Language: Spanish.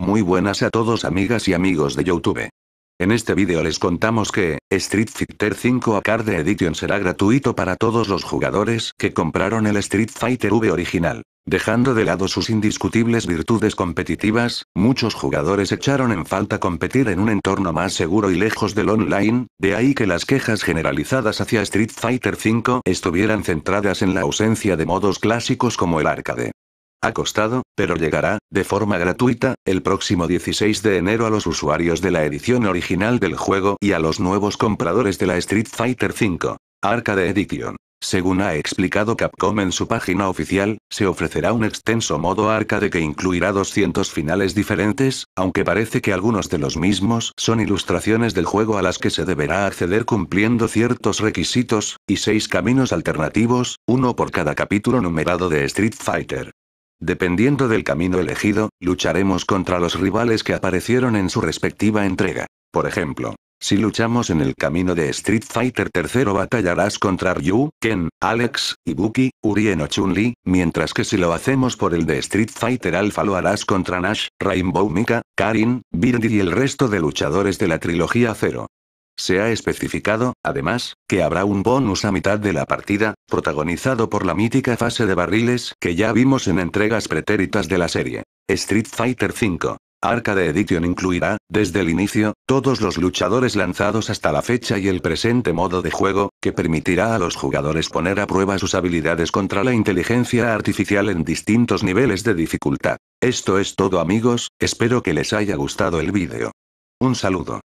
Muy buenas a todos amigas y amigos de Youtube. En este vídeo les contamos que, Street Fighter 5 Arcade Edition será gratuito para todos los jugadores que compraron el Street Fighter V original. Dejando de lado sus indiscutibles virtudes competitivas, muchos jugadores echaron en falta competir en un entorno más seguro y lejos del online, de ahí que las quejas generalizadas hacia Street Fighter 5 estuvieran centradas en la ausencia de modos clásicos como el arcade. Ha costado, pero llegará, de forma gratuita, el próximo 16 de enero a los usuarios de la edición original del juego y a los nuevos compradores de la Street Fighter V. Arcade Edition. Según ha explicado Capcom en su página oficial, se ofrecerá un extenso modo arcade que incluirá 200 finales diferentes, aunque parece que algunos de los mismos son ilustraciones del juego a las que se deberá acceder cumpliendo ciertos requisitos, y seis caminos alternativos, uno por cada capítulo numerado de Street Fighter. Dependiendo del camino elegido, lucharemos contra los rivales que aparecieron en su respectiva entrega. Por ejemplo, si luchamos en el camino de Street Fighter III batallarás contra Ryu, Ken, Alex, Ibuki, Urien o Chun-Li, mientras que si lo hacemos por el de Street Fighter Alpha lo harás contra Nash, Rainbow Mika, Karin, Birdie y el resto de luchadores de la trilogía 0. Se ha especificado, además, que habrá un bonus a mitad de la partida, protagonizado por la mítica fase de barriles que ya vimos en entregas pretéritas de la serie. Street Fighter V. de Edition incluirá, desde el inicio, todos los luchadores lanzados hasta la fecha y el presente modo de juego, que permitirá a los jugadores poner a prueba sus habilidades contra la inteligencia artificial en distintos niveles de dificultad. Esto es todo amigos, espero que les haya gustado el vídeo. Un saludo.